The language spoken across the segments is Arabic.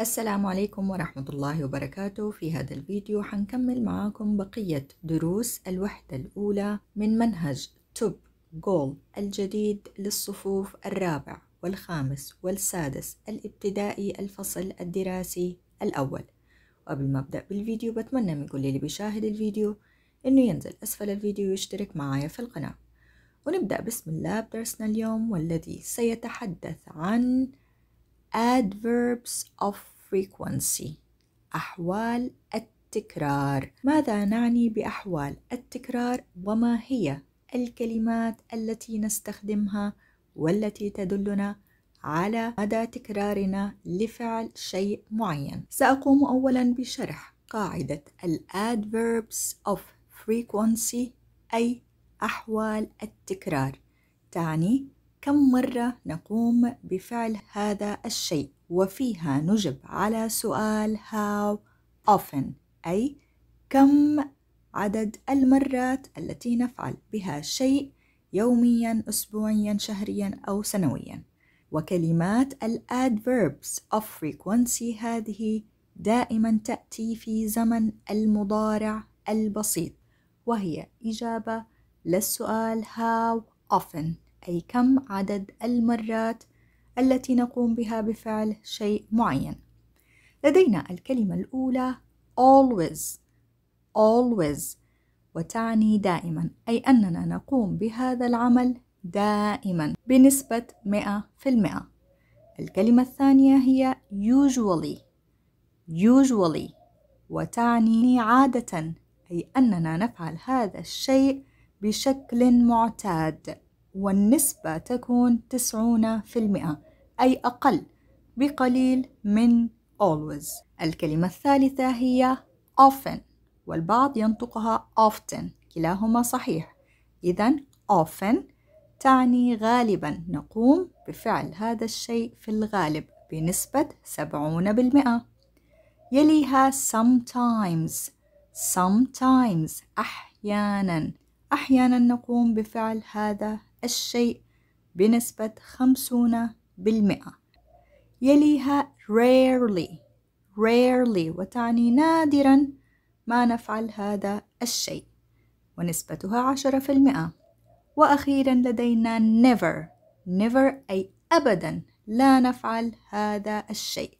السلام عليكم ورحمة الله وبركاته في هذا الفيديو حنكمل معاكم بقية دروس الوحدة الأولى من منهج توب جول الجديد للصفوف الرابع والخامس والسادس الابتدائي الفصل الدراسي الأول وقبل ما أبدأ بالفيديو بتمنى من كل اللي بيشاهد الفيديو إنه ينزل أسفل الفيديو ويشترك معايا في القناة ونبدأ بسم الله بدرسنا اليوم والذي سيتحدث عن adverbs of frequency أحوال التكرار ماذا نعني بأحوال التكرار وما هي الكلمات التي نستخدمها والتي تدلنا على مدى تكرارنا لفعل شيء معين سأقوم أولا بشرح قاعدة adverbs of frequency أي أحوال التكرار تعني كم مرة نقوم بفعل هذا الشيء وفيها نجب على سؤال how often أي كم عدد المرات التي نفعل بها شيء يوميا أسبوعيا شهريا أو سنويا وكلمات ال adverbs of frequency هذه دائما تأتي في زمن المضارع البسيط وهي إجابة للسؤال how often أي كم عدد المرات التي نقوم بها بفعل شيء معين لدينا الكلمة الأولى always always وتعني دائما أي أننا نقوم بهذا العمل دائما بنسبة 100% الكلمة الثانية هي usually usually وتعني عادة أي أننا نفعل هذا الشيء بشكل معتاد والنسبة تكون تسعون في المئة أي أقل بقليل من always الكلمة الثالثة هي often والبعض ينطقها often كلاهما صحيح إذا often تعني غالبا نقوم بفعل هذا الشيء في الغالب بنسبة سبعون بالمئة يليها sometimes sometimes أحيانا أحيانا نقوم بفعل هذا الشيء بنسبة خمسون بالمئة يليها rarely rarely وتعني نادرا ما نفعل هذا الشيء ونسبتها عشرة في المئة وأخيرا لدينا never never أي أبدا لا نفعل هذا الشيء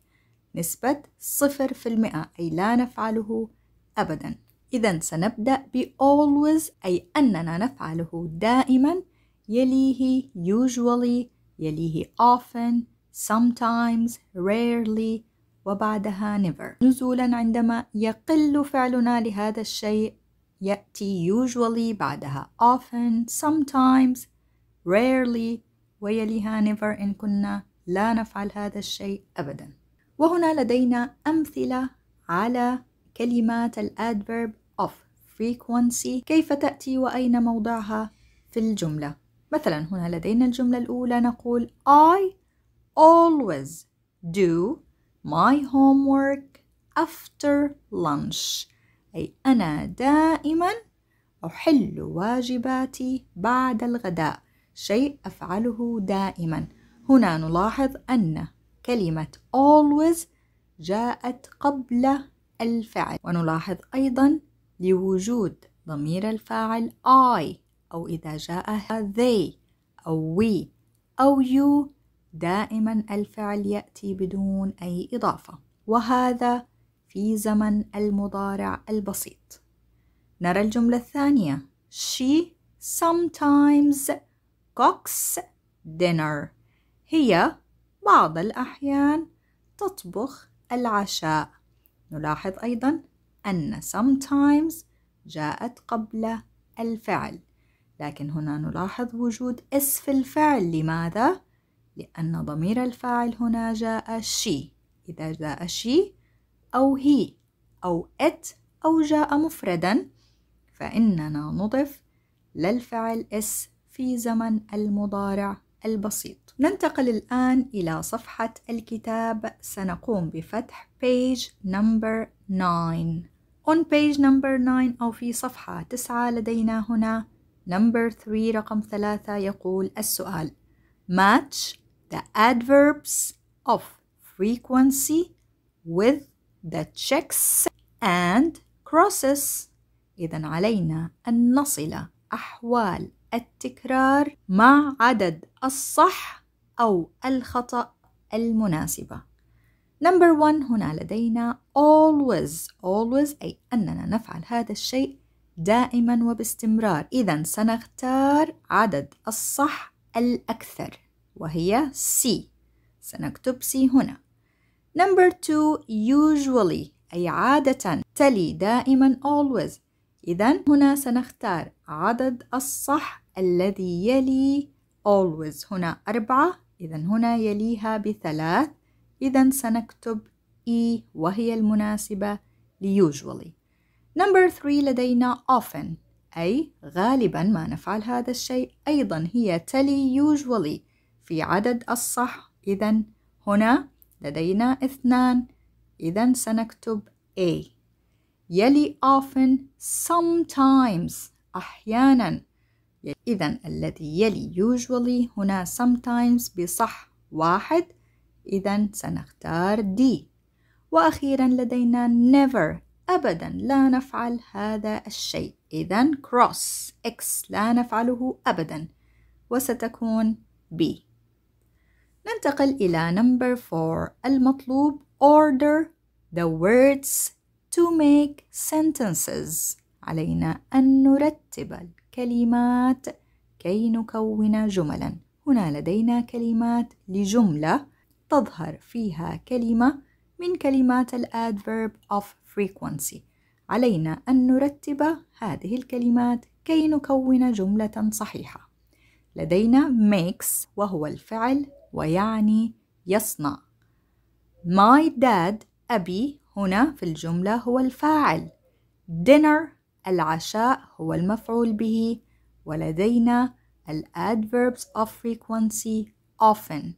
نسبة صفر في المئة أي لا نفعله أبدا إذا سنبدأ ب always أي أننا نفعله دائما يليه usually يليه often sometimes rarely وبعدها never نزولا عندما يقل فعلنا لهذا الشيء يأتي usually بعدها often sometimes rarely ويليها never إن كنا لا نفعل هذا الشيء أبدا وهنا لدينا أمثلة على كلمات الادverb of frequency كيف تأتي وأين موضعها في الجملة مثلا هنا لدينا الجملة الأولى نقول I always do my homework after lunch أي أنا دائما أحل واجباتي بعد الغداء شيء أفعله دائما هنا نلاحظ أن كلمة always جاءت قبل الفعل ونلاحظ أيضا لوجود ضمير الفاعل I أو إذا جاء they أو we أو you دائما الفعل يأتي بدون أي إضافة وهذا في زمن المضارع البسيط نرى الجملة الثانية she sometimes cooks dinner هي بعض الأحيان تطبخ العشاء نلاحظ أيضا أن sometimes جاءت قبل الفعل لكن هنا نلاحظ وجود اس في الفعل لماذا؟ لأن ضمير الفاعل هنا جاء شي إذا جاء شي أو هي أو ات أو جاء مفردا فإننا نضف للفعل اس في زمن المضارع البسيط ننتقل الآن إلى صفحة الكتاب سنقوم بفتح page number 9 on page number 9 أو في صفحة 9 لدينا هنا Number 3 رقم ثلاثة يقول السؤال Match the adverbs of frequency with the checks and crosses إذا علينا أن نصل أحوال التكرار مع عدد الصح أو الخطأ المناسبة Number one هنا لدينا always always أي أننا نفعل هذا الشيء دائما وباستمرار إذا سنختار عدد الصح الأكثر وهي C سنكتب C هنا Number two usually أي عادة تلي دائما always إذا هنا سنختار عدد الصح الذي يلي always هنا أربعة إذا هنا يليها بثلاث إذا سنكتب E وهي المناسبة usually Number three لدينا often أي غالبا ما نفعل هذا الشيء أيضا هي تلي usually في عدد الصح إذا هنا لدينا اثنان إذا سنكتب A يلي often sometimes أحيانا إذا الذي يلي usually هنا sometimes بصح واحد إذا سنختار D وأخيرا لدينا never أبدا لا نفعل هذا الشيء إذا cross X لا نفعله أبدا وستكون B ننتقل إلى number 4 المطلوب order the words to make sentences علينا أن نرتب الكلمات كي نكون جملا هنا لدينا كلمات لجملة تظهر فيها كلمة من كلمات الادverb of frequency علينا أن نرتب هذه الكلمات كي نكون جملة صحيحة لدينا makes وهو الفعل ويعني يصنع my dad أبي هنا في الجملة هو الفاعل dinner العشاء هو المفعول به ولدينا الادفيربس of frequency often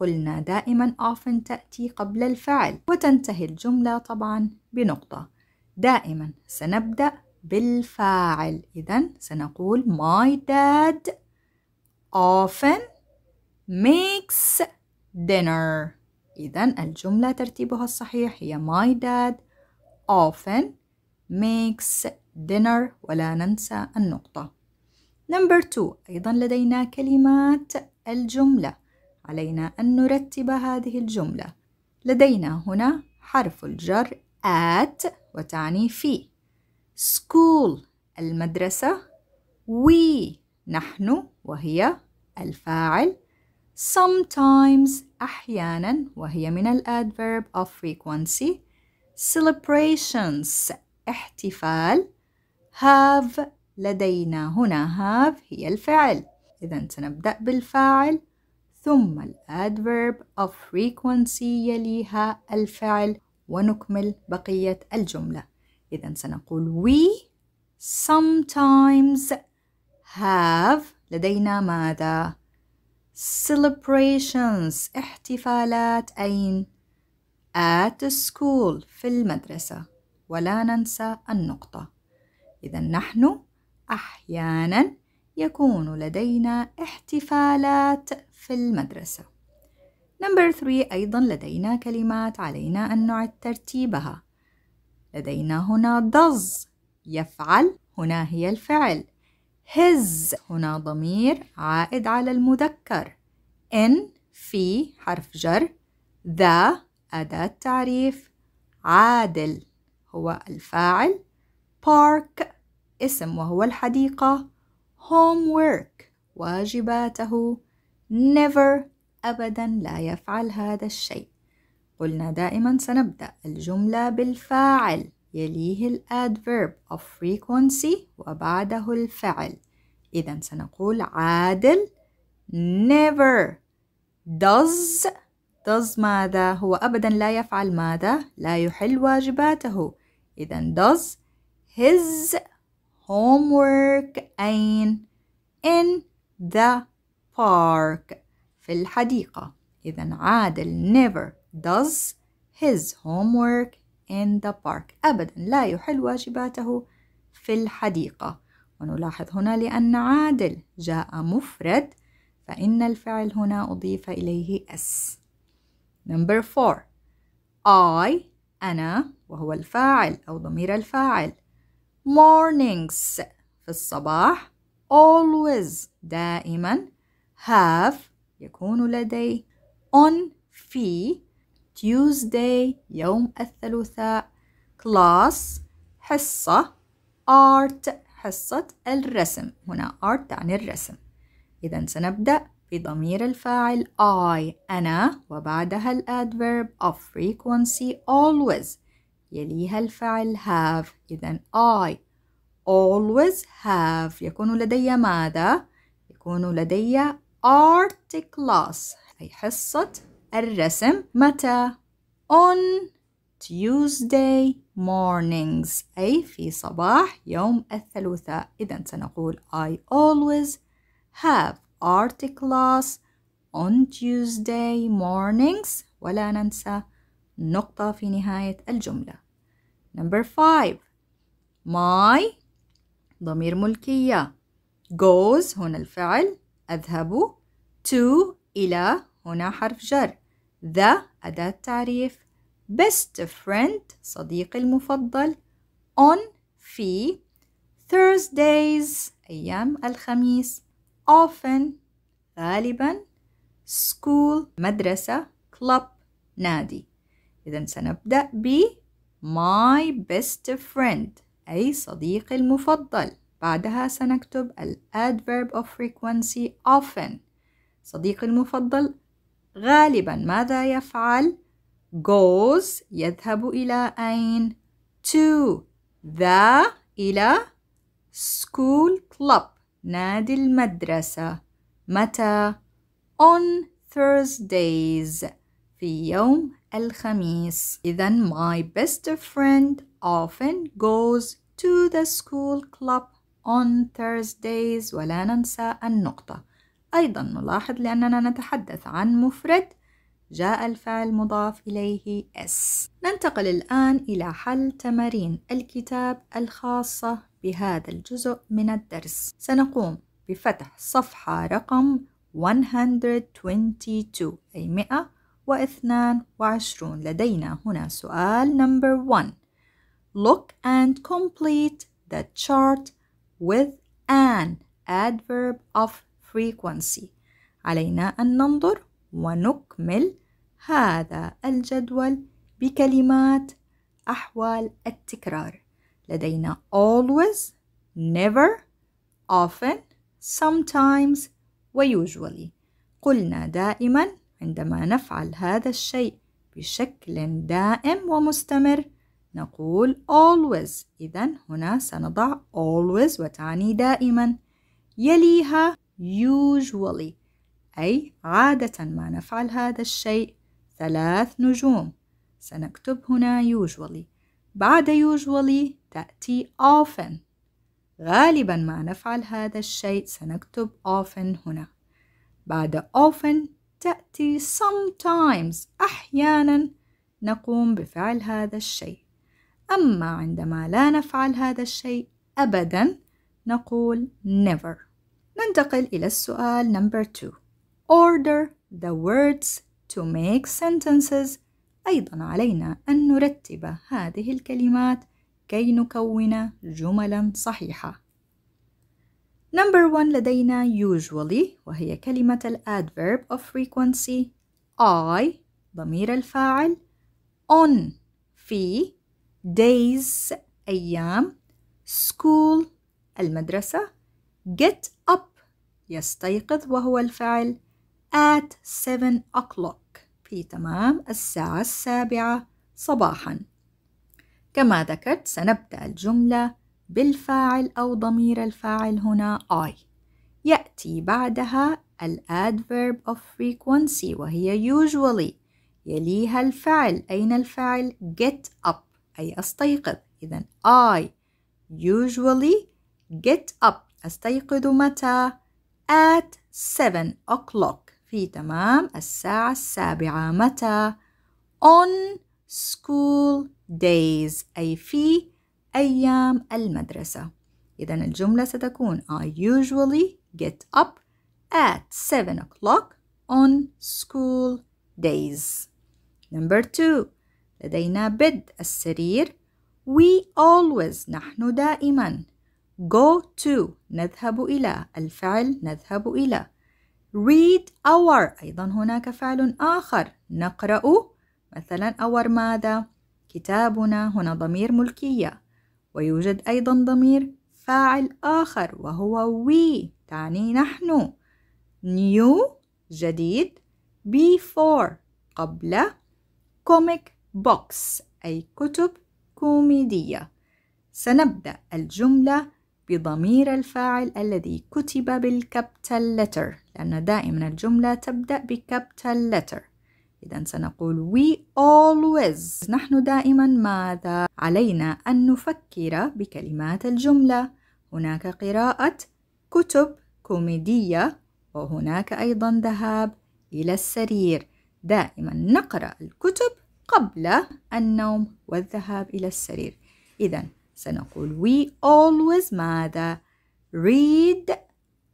قلنا دائما often تأتي قبل الفعل وتنتهي الجملة طبعا بنقطة دائما سنبدأ بالفاعل إذا سنقول my dad often makes dinner إذا الجملة ترتيبها الصحيح هي my dad often makes dinner ولا ننسى النقطة number two أيضا لدينا كلمات الجملة علينا أن نرتب هذه الجملة لدينا هنا حرف الجر at وتعني في school المدرسة we نحن وهي الفاعل sometimes أحيانا وهي من الادverb of frequency celebrations احتفال have لدينا هنا have هي الفعل إذا سنبدأ بالفاعل ثم الأدverb of frequency يليها الفعل ونكمل بقية الجملة إذا سنقول we sometimes have لدينا ماذا؟ celebrations احتفالات أين؟ at school في المدرسة ولا ننسى النقطة إذا نحن أحيانا يكون لدينا احتفالات في المدرسة. Number 3 أيضا لدينا كلمات علينا أن نعد ترتيبها. لدينا هنا does يفعل هنا هي الفعل. his هنا ضمير عائد على المذكر. in في حرف جر. the أداة تعريف. عادل هو الفاعل. park اسم وهو الحديقة. homework واجباته never أبدا لا يفعل هذا الشيء قلنا دائما سنبدأ الجملة بالفاعل يليه الادفيرب of frequency وبعده الفعل إذا سنقول عادل never does does ماذا هو أبدا لا يفعل ماذا لا يحل واجباته إذا does his homework أين in the park في الحديقة إذا عادل never does his homework in the park أبدا لا يحل واجباته في الحديقة ونلاحظ هنا لأن عادل جاء مفرد فإن الفعل هنا أضيف إليه s number four I أنا وهو الفاعل أو ضمير الفاعل mornings في الصباح always دائما have يكون لدي on في Tuesday يوم الثلاثاء class حصة art حصة الرسم هنا art تعني الرسم إذا سنبدأ بضمير الفاعل I أنا وبعدها الادverb of frequency always يليها يعني الفعل have إذا I always have يكون لدي ماذا؟ يكون لدي art class أي حصة الرسم متى؟ on Tuesday mornings أي في صباح يوم الثلاثاء إذا سنقول I always have art class on Tuesday mornings ولا ننسى نقطة في نهاية الجملة number five my ضمير ملكية goes هنا الفعل أذهب to إلى هنا حرف جر the أداة تعريف best friend صديقي المفضل on في Thursdays أيام الخميس often غالبا school مدرسة club نادي إذا سنبدأ ب my best friend أي صديقي المفضل بعدها سنكتب ال adverb of frequency often صديقي المفضل غالبا ماذا يفعل goes يذهب إلى أين to the إلى school club نادي المدرسة متى on Thursdays في يوم الخميس إذا my best friend often goes to the school club on Thursdays ولا ننسى النقطة أيضا نلاحظ لأننا نتحدث عن مفرد جاء الفعل مضاف إليه s ننتقل الآن إلى حل تمارين الكتاب الخاصة بهذا الجزء من الدرس سنقوم بفتح صفحة رقم 122 أي 100 واثنان وعشرون لدينا هنا سؤال number one Look and complete the chart with an adverb of frequency علينا أن ننظر ونكمل هذا الجدول بكلمات أحوال التكرار لدينا always, never, often, sometimes usually قلنا دائما عندما نفعل هذا الشيء بشكل دائم ومستمر نقول always إذا هنا سنضع always وتعني دائما يليها usually أي عادة ما نفعل هذا الشيء ثلاث نجوم سنكتب هنا usually بعد usually تأتي often غالبا ما نفعل هذا الشيء سنكتب often هنا بعد often تأتي sometimes أحيانا نقوم بفعل هذا الشيء أما عندما لا نفعل هذا الشيء أبدا نقول never ننتقل إلى السؤال number two order the words to make sentences أيضا علينا أن نرتب هذه الكلمات كي نكون جملا صحيحة Number one لدينا usually وهي كلمة الادverb adverb of frequency I ضمير الفاعل on في days أيام school المدرسة get up يستيقظ وهو الفعل at 7 o'clock في تمام الساعة السابعة صباحا كما ذكرت سنبدأ الجملة بالفاعل أو ضمير الفاعل هنا I يأتي بعدها ال adverb of frequency وهي usually يليها الفعل أين الفعل get up أي أستيقظ إذا I usually get up أستيقظ متى at 7 o'clock في تمام الساعة السابعة متى on school days أي في أيام المدرسة إذا الجملة ستكون I usually get up at 7 o'clock on school days Number two لدينا بد السرير We always نحن دائما Go to نذهب إلى الفعل نذهب إلى Read our أيضا هناك فعل آخر نقرأ مثلا our ماذا كتابنا هنا ضمير ملكية ويوجد أيضا ضمير فاعل آخر وهو we تعني نحن new جديد before قبل comic box أي كتب كوميدية سنبدأ الجملة بضمير الفاعل الذي كتب بالكابتل letter لأن دائما الجملة تبدأ بكابتل letter إذا سنقول we always نحن دائما ماذا؟ علينا أن نفكر بكلمات الجملة هناك قراءة كتب كوميدية وهناك أيضا ذهاب إلى السرير دائما نقرأ الكتب قبل النوم والذهاب إلى السرير إذا سنقول we always ماذا read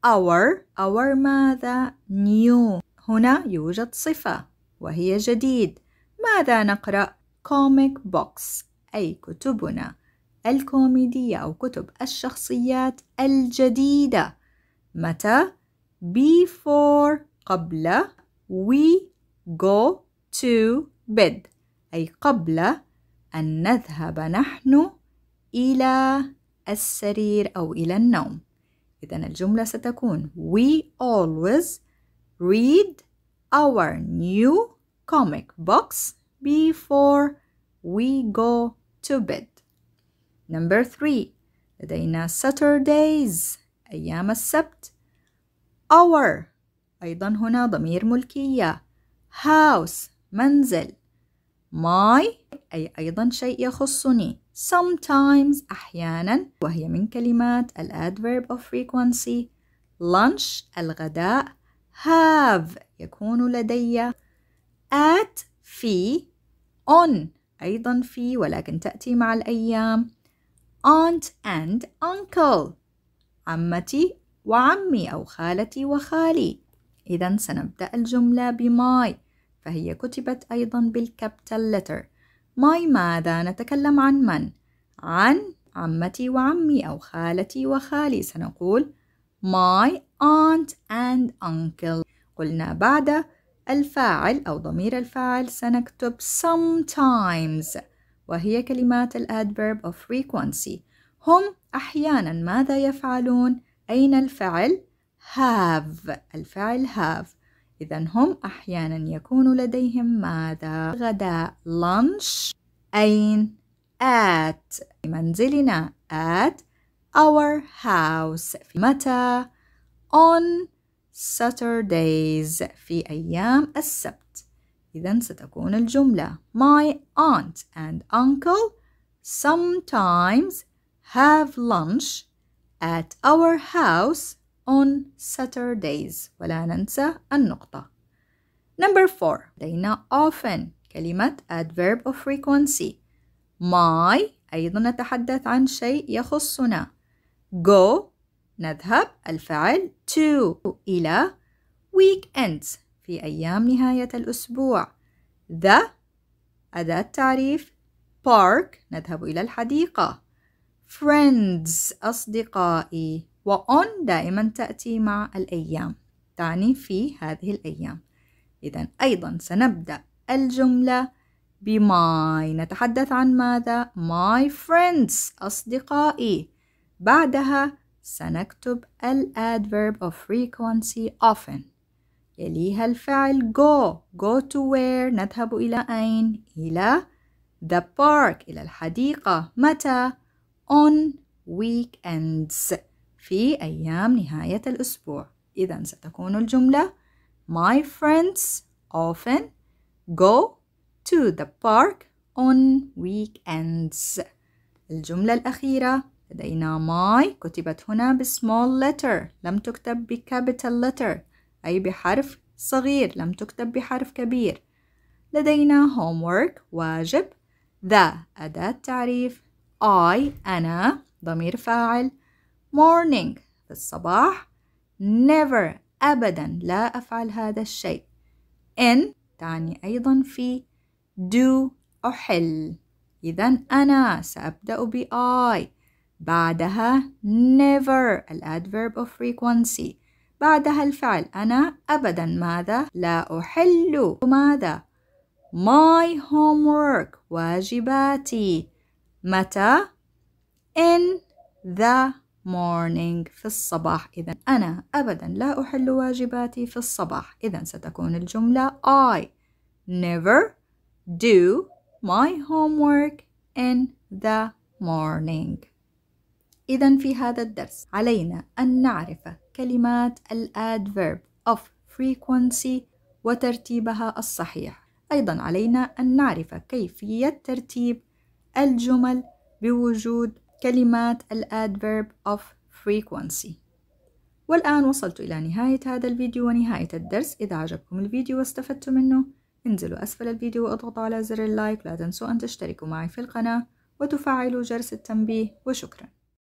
our our ماذا new هنا يوجد صفة وهي جديد ماذا نقرأ؟ كوميك بوكس أي كتبنا الكوميدية أو كتب الشخصيات الجديدة متى؟ before قبل we go to bed أي قبل أن نذهب نحن إلى السرير أو إلى النوم إذا الجملة ستكون we always read our new comic books before we go to bed. Number three, لدينا Saturdays أيام السبت. Our أيضا هنا ضمير ملكية. House منزل. My أي أيضا شيء يخصني. Sometimes أحيانا وهي من كلمات الأدverb of frequency. Lunch الغداء. have يكون لدي at في on أيضا في ولكن تأتي مع الأيام aunt and uncle عمتي وعمي أو خالتي وخالي إذا سنبدأ الجملة بماي فهي كتبت أيضا بالكابيتال لتر ماي ماذا نتكلم عن من عن عمتي وعمي أو خالتي وخالي سنقول my aunt and uncle قلنا بعد الفاعل أو ضمير الفاعل سنكتب sometimes وهي كلمات الادverb of frequency هم أحيانا ماذا يفعلون؟ أين الفعل؟ have الفعل have إذا هم أحيانا يكون لديهم ماذا؟ غداء lunch أين؟ at منزلنا at our house متى؟ on Saturdays في أيام السبت إذا ستكون الجملة My aunt and uncle sometimes have lunch at our house on Saturdays ولا ننسى النقطة Number 4 لدينا often كلمة adverb of frequency My أيضا نتحدث عن شيء يخصنا Go نذهب الفعل to إلى weekends في أيام نهاية الأسبوع the أداة تعريف park نذهب إلى الحديقة friends أصدقائي و on دائما تأتي مع الأيام تعني في هذه الأيام إذا أيضا سنبدأ الجملة بماي نتحدث عن ماذا؟ my friends أصدقائي بعدها سنكتب ال adverb of frequency often يليها الفعل go go to where نذهب إلى أين إلى the park إلى الحديقة متى on weekends في أيام نهاية الأسبوع إذا ستكون الجملة My friends often go to the park on weekends الجملة الأخيرة لدينا my كتبت هنا بسمول letter لم تكتب بكابيتال letter أي بحرف صغير لم تكتب بحرف كبير لدينا homework واجب the أداة تعريف I أنا ضمير فاعل morning في الصباح never أبدا لا أفعل هذا الشيء in تعني أيضا في do أحل إذا أنا سأبدأ ب I بعدها never adverb of frequency بعدها الفعل أنا أبدا ماذا لا أحل ماذا my homework واجباتي متى in the morning في الصباح إذا أنا أبدا لا أحل واجباتي في الصباح إذا ستكون الجملة I never do my homework in the morning إذا في هذا الدرس علينا أن نعرف كلمات الأدفيرب of frequency وترتيبها الصحيح أيضا علينا أن نعرف كيفية ترتيب الجمل بوجود كلمات الأدفيرب of frequency والآن وصلت إلى نهاية هذا الفيديو ونهاية الدرس إذا عجبكم الفيديو واستفدتم منه انزلوا أسفل الفيديو واضغطوا على زر اللايك لا تنسوا أن تشتركوا معي في القناة وتفعلوا جرس التنبيه وشكراً